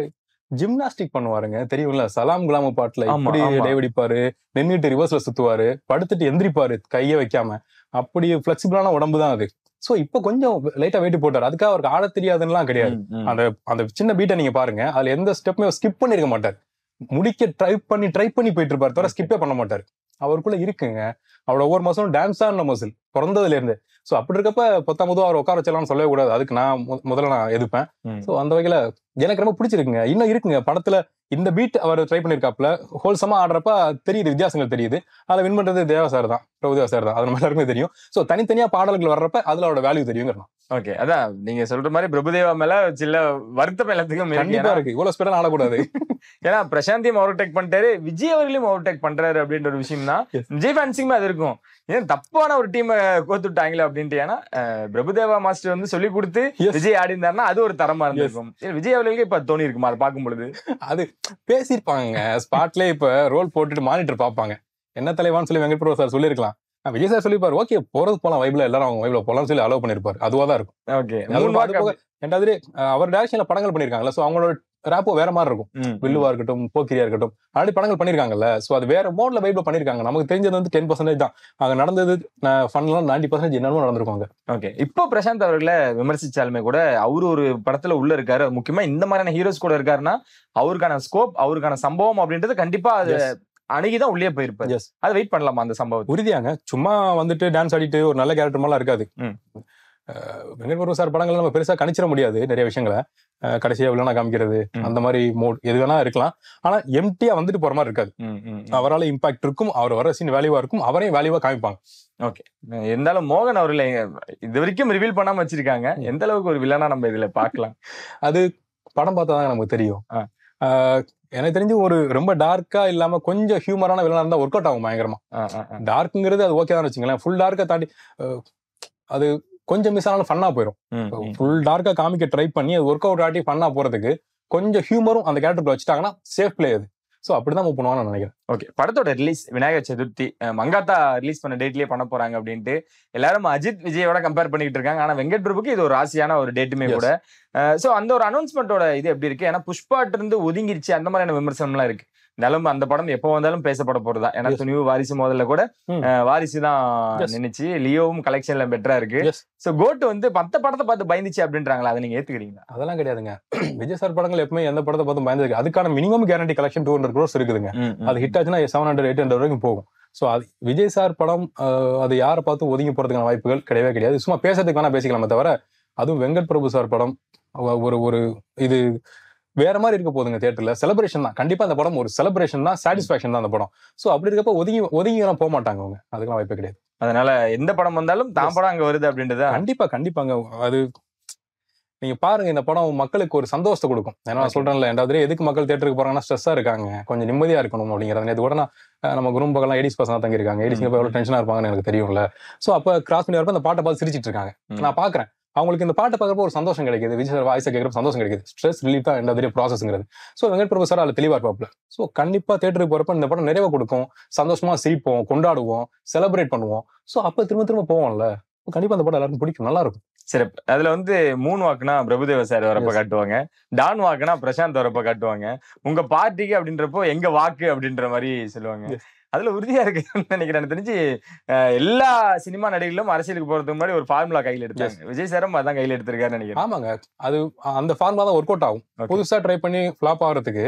ஜிம்னாஸ்டிக் பண்ணுவாருங்க தெரியும்ல சலாம் குலாம பாட்டுல இப்படி டைவடிப்பாரு நின்றுட்டு ரிவர்ஸ்ல சுத்துவாரு படுத்துட்டு எந்திரிப்பாரு கையை வைக்காம அப்படி பிளெக்சிபிளான உடம்பு தான் அது சோ இப்போ கொஞ்சம் லைட்டா வெயிட் போட்டார் அதுக்காக அவருக்கு ஆட தெரியாதுன்னுலாம் கிடையாது அந்த அந்த சின்ன பீட்டை நீங்க பாருங்க அதுல எந்த ஸ்டெப்புமே ஸ்கிப் பண்ணிருக்க மாட்டார் முடிக்க ட்ரை பண்ணி ட்ரை பண்ணி போயிட்டு இருப்பாரு தவிர ஸ்கிப்பே பண்ண மாட்டார் அவருக்குள்ள இருக்குங்க அவரோட ஒவ்வொரு மாசமும் டான்ஸ் ஆன மசில் பிறந்ததுல இருந்து ஸோ அப்படி இருக்கப்ப பத்தாம் அவர் உட்கார வச்சலாம்னு சொல்லவே கூடாது அதுக்கு நான் முதல்ல நான் எதுப்பேன் ஸோ அந்த வகையில எனக்கு ரொம்ப பிடிச்சிருக்குங்க இன்னும் இருக்குங்க படத்துல இந்த பீட் அவர் ட்ரை பண்ணிருக்காப்புல ஹோல்சமா ஆடுறப்ப தெரியுது வித்தியாசங்கள் தெரியுது அதில் வின் பண்றது தேவா சார் தான் பிரபுதேவா சார் தான் அது நம்ம எல்லாருக்குமே தெரியும் ஸோ தனித்தனியா பாடல்கள் வர்றப்ப அதுல அவரோட வேல்யூ தெரியுங்கிறோம் ஓகே அதான் நீங்க சொல்ற மாதிரி பிரபுதேவா மேல சில வருத்தம் எல்லாத்துக்கும் கண்டிப்பா இருக்கு இவ்வளவு ஸ்பீடா ஆடக்கூடாது [laughs] ஏன்னா ஓவர் டேக் பண்ணிட்டாரு விஜய் அவர்களையும் டேக் பண்றாரு அப்படின்ற ஒரு விஷயம் தான் விஜய் ஃபேன்சிங்மே அது இருக்கும் ஏன் தப்பான ஒரு டீமை கோத்துட்டாங்களே அப்படின்ட்டு ஏன்னா பிரபுதேவா மாஸ்டர் வந்து சொல்லி கொடுத்து விஜய் ஆடி இருந்தாருன்னா அது ஒரு தரமா இருந்திருக்கும் விஜய் அவர்களுக்கு இப்ப தோணி இருக்குமா அதை பார்க்கும் பொழுது அது பேசியிருப்பாங்க ஸ்பாட்ல இப்ப ரோல் போட்டுட்டு மானிட்டர் பார்ப்பாங்க என்ன தலைவான்னு சொல்லி பிரபு சார் சொல்லியிருக்கலாம் விஜய் சார் சொல்லிப்பாரு ஓகே போறது போலாம் வைப்ல எல்லாரும் அவங்க வைப்ல போலாம் சொல்லி அலோவ் பண்ணிருப்பாரு அதுவா தான் இருக்கும் ஓகே ரெண்டாவது அவர் டேரக்ஷன்ல படங்கள் பண்ணிருக்காங்க சோ அவங்களோட ராப்போ வேற மாதிரி இருக்கும் வில்லுவா இருக்கட்டும் போக்கிரியா இருக்கட்டும் ஆல்ரெடி படங்கள் பண்ணிருக்காங்கல்ல சோ அது வேற மோட்ல வைப்ல பண்ணிருக்காங்க நமக்கு தெரிஞ்சது வந்து டென் பர்சன்டேஜ் தான் அங்க நடந்தது ஃபன்லாம் நைன்டி பர்சன்டேஜ் என்னமோ நடந்திருக்காங்க ஓகே இப்போ பிரசாந்த் அவர்களை விமர்சிச்சாலுமே கூட அவரு ஒரு படத்துல உள்ள இருக்காரு முக்கியமா இந்த மாதிரியான ஹீரோஸ் கூட இருக்காருன்னா அவருக்கான ஸ்கோப் அவருக்கான சம்பவம் அப்படின்றது கண்டிப்பா அது அணுகிதான் உள்ளே போயிருப்பாரு அதை வெயிட் பண்ணலாமா அந்த சம்பவம் உறுதியாங்க சும்மா வந்துட்டு டான்ஸ் ஆடிட்டு ஒரு நல்ல கேரக்டர் மாதிரிலாம் இருக்காது வெங்கட்புரம் சார் படங்கள் நம்ம பெருசாக கணிச்சிட முடியாது நிறைய விஷயங்களை கடைசியாக வில்லனா காமிக்கிறது அந்த மாதிரி மோட் எது வேணா இருக்கலாம் ஆனால் எம்டியாக வந்துட்டு போகிற மாதிரி இருக்காது அவரால் இம்பாக்ட் இருக்கும் அவர் வர சீன் வேல்யூவாக இருக்கும் அவரையும் வேல்யூவாக காமிப்பாங்க ஓகே இருந்தாலும் மோகன் அவர்களை இது வரைக்கும் ரிவீல் பண்ணாமல் வச்சிருக்காங்க எந்த அளவுக்கு ஒரு வில்லனா நம்ம இதில் பார்க்கலாம் [laughs] அது படம் பார்த்தா தான் நமக்கு தெரியும் எனக்கு தெரிஞ்சு ஒரு ரொம்ப டார்க்கா இல்லாம கொஞ்சம் ஹியூமரான வில்லனா இருந்தா ஒர்க் அவுட் ஆகும் பயங்கரமா டார்க்குங்கிறது அது ஓகே தான் வச்சுங்களேன் ஃபுல் டார்க்கை தாண்டி அது கொஞ்சம் மிஸ் ஆனாலும் ஃபன்னா போயிடும் ஃபுல் டார்க்கா காமிக்க ட்ரை பண்ணி அது ஒர்க் அவுட் ஆட்டி ஃபன்னா போறதுக்கு கொஞ்சம் ஹியூமரும் அந்த கேரக்டர் வச்சுட்டாங்கன்னா சேஃப் பிளே அது ஸோ அப்படிதான் மூவ் பண்ணுவான்னு நினைக்கிறேன் ஓகே படத்தோட ரிலீஸ் விநாயகர் சதுர்த்தி மங்காத்தா ரிலீஸ் பண்ண டேட்லயே பண்ண போறாங்க அப்படின்ட்டு எல்லாரும் அஜித் விஜயோட கம்பேர் பண்ணிக்கிட்டு இருக்காங்க ஆனா வெங்கட் பிரபுக்கு இது ஒரு ஆசையான ஒரு டேட்டுமே கூட ஸோ அந்த ஒரு அனௌன்ஸ்மெண்ட்டோட இது எப்படி இருக்கு ஏன்னா புஷ்பாட்டிருந்து ஒதுங்கிருச்சு அந்த மாதிரியான விமர்சனம்லாம் இருக்கு நிலம் அந்த படம் எப்போ வந்தாலும் பேசப்பட போறதா ஏன்னா துணிவு வாரிசு முதல்ல கூட வாரிசு தான் நினைச்சு லியோவும் கலெக்ஷன்ல பெட்டரா இருக்கு சோ கோட் வந்து பத்த படத்தை பார்த்து பயந்துச்சு அப்படின்றாங்களா அதை நீங்க ஏத்துக்கிறீங்க அதெல்லாம் கிடையாதுங்க [clears throat] விஜய் சார் படங்கள் எப்பவுமே எந்த படத்தை பார்த்து பயந்துருக்கு அதுக்கான minimum guarantee collection two hundred crores இருக்குதுங்க அது ஹிட் ஆச்சுன்னா செவன் ஹண்ட்ரட் எயிட் ஹண்ட்ரட் வரைக்கும் போகும் ஸோ அது விஜய் சார் படம் அது யாரை பார்த்து ஒதுங்கி போறதுக்கான வாய்ப்புகள் கிடையவே கிடையாது சும்மா பேசுறதுக்கு வேணா பேசிக்கலாமே தவிர அதுவும் வெங்கட் பிரபு சார் படம் ஒரு ஒரு இது வேற மாதிரி இருக்க போதுங்க தேட்டர்ல செலிப்ரேஷன் தான் கண்டிப்பா அந்த படம் ஒரு செலிப்ரேஷன் தான் சாட்டிஸ்பாக்சன் தான் அந்த படம் சோ அப்படி இருக்கப்ப ஒதுங்கி ஒதுங்கி எல்லாம் போக மாட்டாங்க அவங்க அதுக்கெல்லாம் வாய்ப்பு கிடையாது அதனால எந்த படம் வந்தாலும் தான் படம் அங்க வருது அப்படின்றத கண்டிப்பா கண்டிப்பாங்க அது நீங்க பாருங்க இந்த படம் மக்களுக்கு ஒரு சந்தோஷத்தை கொடுக்கும் ஏன்னா சொல்றேன்ல ரெண்டாவது எதுக்கு மக்கள் தேட்டருக்கு போறாங்கன்னா ஸ்ட்ரெஸ்ஸா இருக்காங்க கொஞ்சம் நிம்மதியா இருக்கணும் அப்படிங்கிறது நேற்று கூட நான் குரும்பு எல்லாம் எடிஸ் பசங்க தங்கியிருக்காங்க எடிஸ்க்கு எவ்வளவு டென்ஷனா இருப்பாங்கன்னு எனக்கு தெரியும்ல சோ அப்ப கிராஸ் பண்ணி வரப்ப அந்த பாட்டை பார்த்து சிரிச்சிட்டு இருக்காங்க நான் பாக்குறேன் அவங்களுக்கு இந்த பாட்டை பார்க்குறப்ப ஒரு சந்தோஷம் கிடைக்குது விஜய் சார் வாய்ஸை கேட்குறப்ப சந்தோஷம் கிடைக்குது ஸ்ட்ரெஸ் ரிலீஃப் தான் எந்த ப்ராசஸ்ங்கிறது ஸோ வெங்கட் பிரபு சார் அதில் தெளிவாக இருப்பாப்ல ஸோ கண்டிப்பாக தேட்டருக்கு போகிறப்ப இந்த படம் நிறைவாக கொடுக்கும் சந்தோஷமாக சிரிப்போம் கொண்டாடுவோம் செலிப்ரேட் பண்ணுவோம் ஸோ அப்போ திரும்ப திரும்ப போவோம்ல கண்டிப்பாக அந்த படம் எல்லாருக்கும் பிடிக்கும் நல்லா இருக்கும் சரி அதுல வந்து மூணு வாக்குனா பிரபுதேவ சார் வரப்ப காட்டுவாங்க டான் வாக்குனா பிரசாந்த் வரப்ப காட்டுவாங்க உங்க பார்ட்டிக்கு அப்படின்றப்போ எங்க வாக்கு அப்படின்ற மாதிரி சொல்லுவாங்க அதுல உறுதியா இருக்கு நினைக்கிறேன் தெரிஞ்சு எல்லா சினிமா நடிகர்களும் அரசியலுக்கு போறதுக்கு முன்னாடி ஒரு ஃபார்முலா கையில் எடுத்தாங்க விஜய் சாரம் அதான் கையில் எடுத்திருக்காரு நினைக்கிறேன் ஆமாங்க அது அந்த ஃபார்முலா தான் ஒர்க் அவுட் ஆகும் புதுசா ட்ரை பண்ணி ஃபிளாப் ஆகிறதுக்கு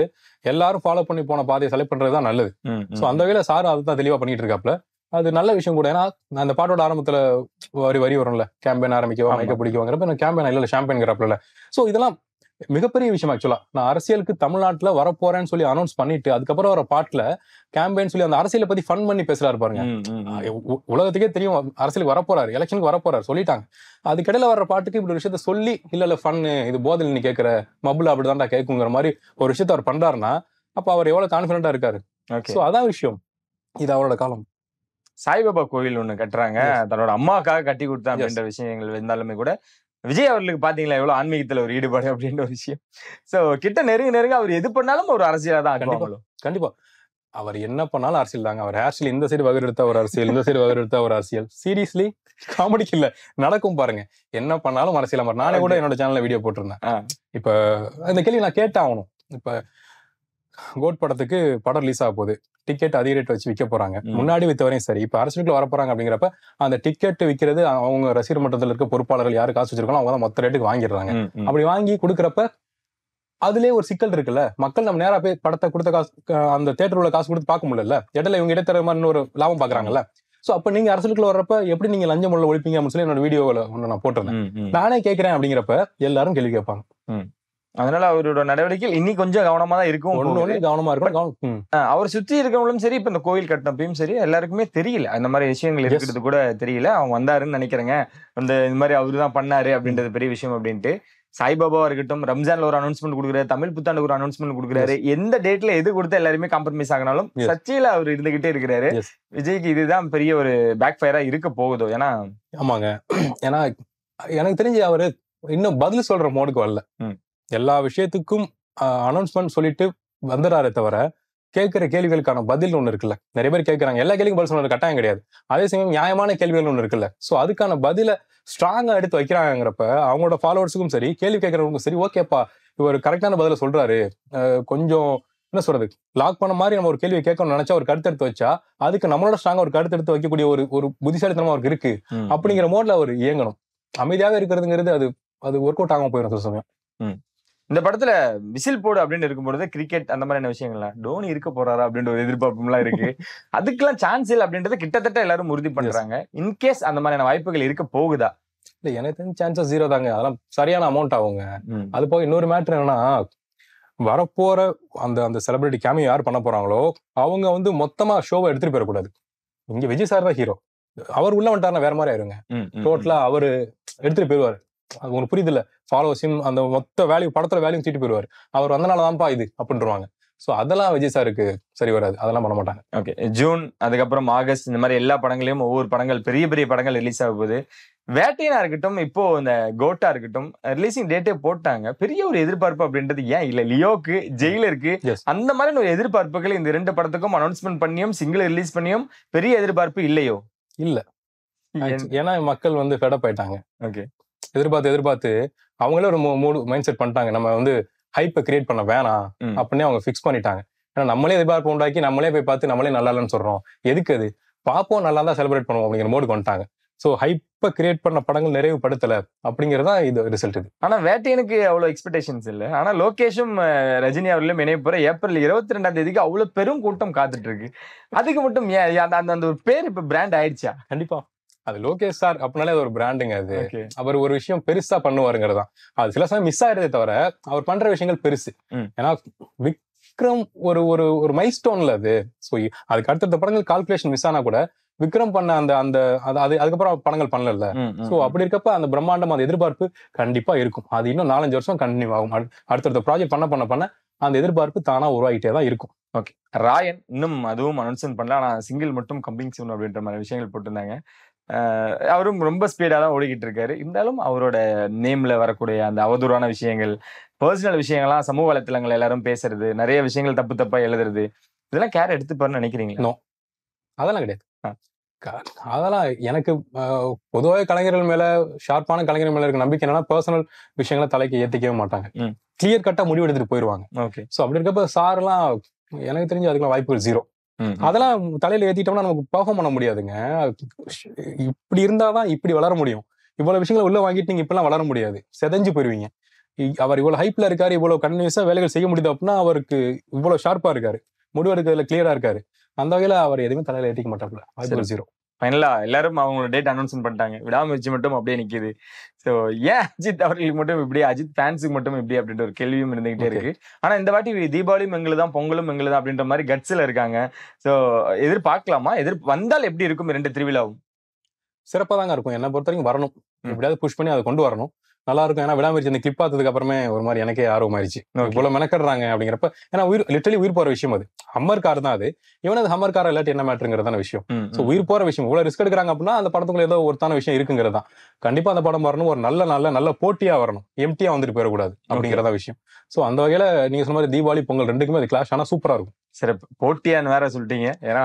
எல்லாரும் ஃபாலோ பண்ணி போன பாதையை செலக்ட் பண்றது தான் நல்லது ஸோ அந்த வகையில சாரும் அதுதான் தெளிவா பண்ணிட்டு இருக்காப்ல அது நல்ல விஷயம் கூட ஏன்னா அந்த பாட்டோட ஆரம்பத்துல வரி வரி வரும்ல கேம்பெயின் ஆரம்பிக்கவா மைக்க பிடிக்கவாங்கிறப்ப கேம்பெயின் இல்ல ஷாம்பெயின் ஸோ இதெல்லாம் மிகப்பெரிய விஷயம் ஆக்சுவலா நான் அரசியலுக்கு தமிழ்நாட்டுல வரப்போறேன்னு சொல்லி அனௌன்ஸ் பண்ணிட்டு அதுக்கப்புறம் வர பாட்டுல கேம்பெயின் சொல்லி அந்த அரசியலை பத்தி ஃபன் பண்ணி பேசுறாரு பாருங்க உலகத்துக்கே தெரியும் அரசியலுக்கு வரப்போறாரு எலெக்ஷனுக்கு வரப்போறாரு சொல்லிட்டாங்க அதுக்கிடையில வர்ற பாட்டுக்கு இப்படி ஒரு விஷயத்த சொல்லி இல்ல இல்ல ஃபன் இது போதில் நீ கேட்கற மபுல அப்படிதான்டா கேட்குங்கிற மாதிரி ஒரு விஷயத்த அவர் பண்றாருன்னா அப்ப அவர் எவ்வளவு கான்பிடண்டா இருக்காரு சோ அதான் விஷயம் இது அவரோட காலம் சாய்பாபா கோவில் ஒன்று கட்டுறாங்க தன்னோட அம்மாக்காக கட்டி கொடுத்தா அப்படின்ற விஷயங்கள் இருந்தாலுமே கூட விஜய் அவர்களுக்கு பாத்தீங்களா எவ்வளவு ஆன்மீகத்துல ஒரு ஈடுபாடு அப்படின்ற ஒரு விஷயம் சோ கிட்ட நெருங்க நெருங்க அவர் எது பண்ணாலும் ஒரு அரசியலா தான் கண்டிப்பா கண்டிப்பா அவர் என்ன பண்ணாலும் அரசியல் தாங்க அவர் அரசியல் இந்த சைடு வகர் எடுத்தா ஒரு அரசியல் இந்த சைடு வகர் எடுத்தா ஒரு அரசியல் சீரியஸ்லி காமெடிக்கு இல்ல நடக்கும் பாருங்க என்ன பண்ணாலும் அரசியல் நானே கூட என்னோட சேனல்ல வீடியோ போட்டிருந்தேன் இப்ப இந்த கேள்வி நான் கேட்டாகணும் இப்ப கோட் படத்துக்கு படம் ரிலீஸ் ஆக போகுது டிக்கெட் அதிக ரேட் வச்சு விற்க போறாங்க முன்னாடி வித்தவரையும் சரி இப்போ அரசுக்குள்ள வரப்போறாங்க அப்படிங்கிறப்ப அந்த டிக்கெட் விற்கிறது அவங்க ரசிகர் மன்றத்தில் இருக்க பொறுப்பாளர்கள் யாரு காசு வச்சிருக்கோம் அவங்க தான் மொத்த ரேட்டுக்கு வாங்கிடுறாங்க அப்படி வாங்கி கொடுக்குறப்ப அதுலயே ஒரு சிக்கல் இருக்குல்ல மக்கள் நம்ம நேரா போய் படத்தை கொடுத்த காசு அந்த தேட்டர் உள்ள காசு கொடுத்து பார்க்க முடியல இடத்துல இவங்க இடத்துல மாதிரி ஒரு லாபம் பாக்குறாங்கல்ல சோ அப்ப நீங்க அரசுக்குள்ள வர்றப்ப எப்படி நீங்க லஞ்சம் உள்ள ஒழிப்பீங்க அப்படின்னு சொல்லி என்னோட வீடியோவில் ஒன்று நான் போட்டிருந்தேன் நானே கேட்கிறேன் அப்படிங்கிறப்ப எல்லாரும் கேள்வி கேட்பாங்க அதனால அவரோட நடவடிக்கைகள் இன்னி கொஞ்சம் கவனமா தான் இருக்கும் ஒன்னு கவனமா இருக்கும் அவர் சுத்தி இருக்கவங்களும் சரி இப்ப இந்த கோயில் கட்டினப்பையும் சரி எல்லாருக்குமே தெரியல அந்த மாதிரி விஷயங்கள் இருக்கிறது கூட தெரியல அவன் வந்தாருன்னு நினைக்கிறேங்க அந்த இந்த மாதிரி அவரு தான் பண்ணாரு அப்படின்றது பெரிய விஷயம் அப்படின்ட்டு சாய்பாபாவா இருக்கட்டும் ரம்ஜான்ல ஒரு அனௌன்ஸ்மெண்ட் கொடுக்குறாரு தமிழ் புத்தாண்டு ஒரு அனௌன்ஸ்மெண்ட் கொடுக்குறாரு எந்த டேட்ல எது கொடுத்து எல்லாருமே காம்ப்ரமைஸ் ஆகினாலும் சர்ச்சையில அவர் இருந்துகிட்டே இருக்கிறாரு விஜய்க்கு இதுதான் பெரிய ஒரு பேக் ஃபயரா இருக்க போகுதோ ஏன்னா ஆமாங்க ஏன்னா எனக்கு தெரிஞ்சு அவரு இன்னும் பதில் சொல்ற மோடுக்கு வரல எல்லா விஷயத்துக்கும் அனௌன்ஸ்மெண்ட் சொல்லிட்டு வந்துடுறாரே தவிர கேட்குற கேள்விகளுக்கான பதில் ஒன்று இருக்குல்ல நிறைய பேர் கேட்குறாங்க எல்லா கேள்விக்கும் பதில் சொல்றது கட்டாயம் கிடையாது அதே சமயம் நியாயமான கேள்விகள் ஒன்று இருக்குல்ல ஸோ அதுக்கான பதிலை ஸ்ட்ராங்காக எடுத்து வைக்கிறாங்கிறப்ப அவங்களோட ஃபாலோவர்ஸுக்கும் சரி கேள்வி கேட்குறவங்களுக்கும் சரி ஓகேப்பா இவர் கரெக்டான பதிலை சொல்றாரு கொஞ்சம் என்ன சொல்றது லாக் பண்ண மாதிரி நம்ம ஒரு கேள்வியை கேட்கணும்னு நினைச்சா ஒரு கருத்து எடுத்து வச்சா அதுக்கு நம்மளோட ஸ்ட்ராங்கா ஒரு கருத்து எடுத்து வைக்கக்கூடிய ஒரு ஒரு புத்திசாலித்தனம் அவருக்கு இருக்கு அப்படிங்கிற மோட்ல அவர் இயங்கணும் அமைதியாவே இருக்கிறதுங்கிறது அது அது ஒர்க் அவுட் ஆகாம போயிடும் சில சமயம் இந்த படத்துல விசில் போடு அப்படின்னு இருக்கும்பொழுது கிரிக்கெட் அந்த மாதிரியான விஷயங்கள்லாம் டோனி இருக்க போறாரா அப்படின்ற ஒரு எல்லாம் இருக்கு [laughs] அதுக்கெல்லாம் சான்ஸ் இல்லை அப்படின்றது கிட்டத்தட்ட எல்லாரும் உறுதி பண்றாங்க இன்கேஸ் அந்த மாதிரியான வாய்ப்புகள் இருக்க போகுதா இல்ல எனக்கு தெரிஞ்ச சான்சஸ் ஜீரோ தாங்க அதெல்லாம் சரியான அமௌண்ட் ஆகுங்க அது போக இன்னொரு மேட்ரு என்னன்னா வரப்போற அந்த அந்த செலிபிரிட்டி கேமியோ யார் பண்ண போறாங்களோ அவங்க வந்து மொத்தமா ஷோவை எடுத்துட்டு போயிடக்கூடாது இங்க விஜய் சார் தான் ஹீரோ அவர் உள்ள வந்துட்டாருன்னா வேற மாதிரி ஆயிருங்க டோட்டலா அவரு எடுத்துட்டு போயிடுவாரு அது உங்களுக்கு புரியுது இல்லை ஃபாலோவர்ஸையும் அந்த மொத்த வேல்யூ படத்துல வேல்யூ தீட்டு போயிடுவார் அவர் வந்தனால தான்ப்பா இது அப்படின்றவாங்க ஸோ அதெல்லாம் விஜய் சாருக்கு சரி வராது அதெல்லாம் பண்ண மாட்டாங்க ஓகே ஜூன் அதுக்கப்புறம் ஆகஸ்ட் இந்த மாதிரி எல்லா படங்களையும் ஒவ்வொரு படங்கள் பெரிய பெரிய படங்கள் ரிலீஸ் ஆக போகுது வேட்டையனா இருக்கட்டும் இப்போ இந்த கோட்டா இருக்கட்டும் ரிலீசிங் டேட்டே போட்டாங்க பெரிய ஒரு எதிர்பார்ப்பு அப்படின்றது ஏன் இல்ல லியோக்கு ஜெயிலருக்கு அந்த மாதிரி ஒரு எதிர்பார்ப்புகள் இந்த ரெண்டு படத்துக்கும் அனௌன்ஸ்மெண்ட் பண்ணியும் சிங்கிள் ரிலீஸ் பண்ணியும் பெரிய எதிர்பார்ப்பு இல்லையோ இல்ல ஏன்னா மக்கள் வந்து ஃபெடப் ஆயிட்டாங்க ஓகே எதிர்பார்த்து எதிர்பார்த்து அவங்களே ஒரு மூடு மைண்ட் செட் பண்ணிட்டாங்க நம்ம வந்து ஹைப்பை கிரியேட் பண்ண வேணாம் அப்படின்னு அவங்க ஃபிக்ஸ் பண்ணிட்டாங்க ஏன்னா நம்மளே எதிர்பார்ப்பு உண்டாக்கி நம்மளே போய் பார்த்து நம்மளே நல்லா இல்லைன்னு சொல்றோம் எதுக்கு அது பார்ப்போம் நல்லா தான் செலிப்ரேட் பண்ணுவோம் அப்படிங்கிற மோடு வந்துட்டாங்க ஸோ ஹைப்பை கிரியேட் பண்ண படங்கள் நிறைவுபடுத்தல தான் இது ரிசல்ட் இது ஆனால் வேட்டையனுக்கு அவ்வளோ எக்ஸ்பெக்டேஷன்ஸ் இல்லை ஆனால் லோகேஷும் ரஜினி அவர்களும் இணைய போகிற ஏப்ரல் இருபத்தி ரெண்டாம் தேதிக்கு அவ்வளோ பெரும் கூட்டம் காத்துட்டு இருக்கு அதுக்கு மட்டும் ஏன் அந்த அந்த ஒரு பேர் இப்போ பிராண்ட் ஆயிடுச்சா கண்டிப்பா அது லோகேஷ் சார் அப்படின்னாலே அது ஒரு பிராண்டுங்க அது அவர் ஒரு விஷயம் பெருசா பண்ணுவாருங்கிறது தான் அது சில சமயம் மிஸ் ஆயிடுதே தவிர அவர் பண்ற விஷயங்கள் பெருசு ஏன்னா விக்ரம் ஒரு ஒரு ஒரு மைல்ஸ்டோன்ல அது ஸோ அதுக்கு அடுத்தடுத்த படங்கள் கால்குலேஷன் மிஸ் ஆனா கூட விக்ரம் பண்ண அந்த அந்த அது அதுக்கப்புறம் படங்கள் பண்ணல ஸோ அப்படி இருக்கப்ப அந்த பிரம்மாண்டம் அந்த எதிர்பார்ப்பு கண்டிப்பா இருக்கும் அது இன்னும் நாலஞ்சு வருஷம் கண்டினியூ ஆகும் அடுத்தடுத்த ப்ராஜெக்ட் பண்ண பண்ண பண்ண அந்த எதிர்பார்ப்பு தானா உருவாகிட்டே தான் இருக்கும் ஓகே ராயன் இன்னும் அதுவும் அனௌன்ஸ்மெண்ட் பண்ணல ஆனா சிங்கிள் மட்டும் கம்பிங் சிவன் அப்படின்ற மாதிரி விஷயங்கள் போட்டிருந்தாங்க அவரும் ரொம்ப ஸ்பீடாக தான் ஓடிக்கிட்டு இருக்காரு இருந்தாலும் அவரோட நேம்ல வரக்கூடிய அந்த அவதூறான விஷயங்கள் பர்சனல் விஷயங்கள்லாம் சமூக வலைத்தளங்கள் எல்லாரும் பேசுறது நிறைய விஷயங்கள் தப்பு தப்பா எழுதுறது இதெல்லாம் கேர் எடுத்துப்பாருன்னு நினைக்கிறீங்களா அதெல்லாம் கிடையாது அதெல்லாம் எனக்கு பொதுவாக கலைஞர்கள் மேல ஷார்ப்பான கலைஞர்கள் மேல இருக்க நம்பிக்கை என்னன்னா பர்சனல் விஷயங்களை தலைக்கு ஏத்திக்கவே மாட்டாங்க கிளியர் கட்டா முடிவு எடுத்துட்டு போயிருவாங்க ஓகே ஸோ அப்படி இருக்கப்ப சார்லாம் எனக்கு தெரிஞ்சு அதுக்கெல்லாம் வாய்ப்புகள் ஜீரோ அதெல்லாம் தலையில ஏத்திட்டோம்னா நமக்கு பகம் பண்ண முடியாதுங்க இப்படி இருந்தாதான் இப்படி வளர முடியும் இவ்வளவு விஷயங்களை உள்ள வாங்கிட்டு நீங்க இப்பெல்லாம் வளர முடியாது செதஞ்சு போயிருவீங்க அவர் இவ்வளவு ஹைப்ல இருக்காரு இவ்வளவு கண்டினியூஸா வேலைகள் செய்ய முடியுது அப்படின்னா அவருக்கு இவ்வளவு ஷார்ப்பா இருக்காரு முடிவெடுக்கிறதுல கிளியரா இருக்காரு அந்த வகையில அவர் எதுவுமே தலையில ஏற்றிக்க மாட்டாப்புல ஜீரோ ஃபைனலாக எல்லாரும் அவங்களோட டேட் அனௌன்ஸ் பண்ணிட்டாங்க விடாமுயற்சி மட்டும் அப்படியே நிற்கிது ஸோ ஏன் அஜித் அவர்களுக்கு மட்டும் இப்படி அஜித் ஃபேன்ஸுக்கு மட்டும் இப்படி அப்படின்ற ஒரு கேள்வியும் இருந்துகிட்டே இருக்கு ஆனால் இந்த வாட்டி தீபாவளியும் எங்களுக்கு தான் பொங்கலும் எங்களுக்கு தான் அப்படின்ற மாதிரி கட்ஸில் இருக்காங்க ஸோ எதிர்பார்க்கலாமா எதிர் வந்தால் எப்படி இருக்கும் ரெண்டு திருவிழாவும் சிறப்பாக தாங்க இருக்கும் என்னை பொறுத்த வரைக்கும் வரணும் எப்படியாவது புஷ் பண்ணி அதை கொண்டு வரணும் நல்லா இருக்கும் ஏன்னா விடாமுயற்சி அந்த கிளிப் பார்த்ததுக்கு அப்புறமே ஒரு மாதிரி எனக்கே ஆர்வமாயிருச்சு இவ்வளவு மெனக்கடுறாங்க அப்படிங்கிறப்ப ஏன்னா உயிர் லிட்டலி உயிர் போற விஷயம் அது ஹம்மர் கார் தான் அது இவன் அது ஹம்மர் கார் இல்லாட்டி என்ன மேட்ருங்கிறதான விஷயம் ஸோ உயிர் போற விஷயம் இவ்வளவு ரிஸ்க் எடுக்கிறாங்க அப்படின்னா அந்த படத்துக்குள்ள ஏதோ ஒருத்தான விஷயம் இருக்குங்கிறது தான் கண்டிப்பா அந்த படம் வரணும் ஒரு நல்ல நல்ல நல்ல போட்டியா வரணும் எம்டியா வந்துட்டு போயிடக்கூடாது அப்படிங்கிறதா விஷயம் ஸோ அந்த வகையில நீங்க சொன்ன மாதிரி தீபாவளி பொங்கல் ரெண்டுக்குமே அது கிளாஷ் ஆனா சூப்பரா இருக்கும் சரி போட்டியான்னு வேற சொல்லிட்டீங்க ஏன்னா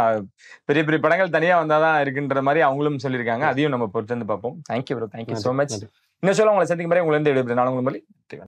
பெரிய பெரிய படங்கள் தனியா வந்தாதான் இருக்குன்ற மாதிரி அவங்களும் சொல்லியிருக்காங்க அதையும் நம்ம பொறுத்து வந்து பார்ப்போம் thank you bro thank you so much இன்னும் சொல்ல உங்களை சந்திக்கும் வரை உங்களை இருந்து விடுபடுறேன் நான் உங்களுக்கு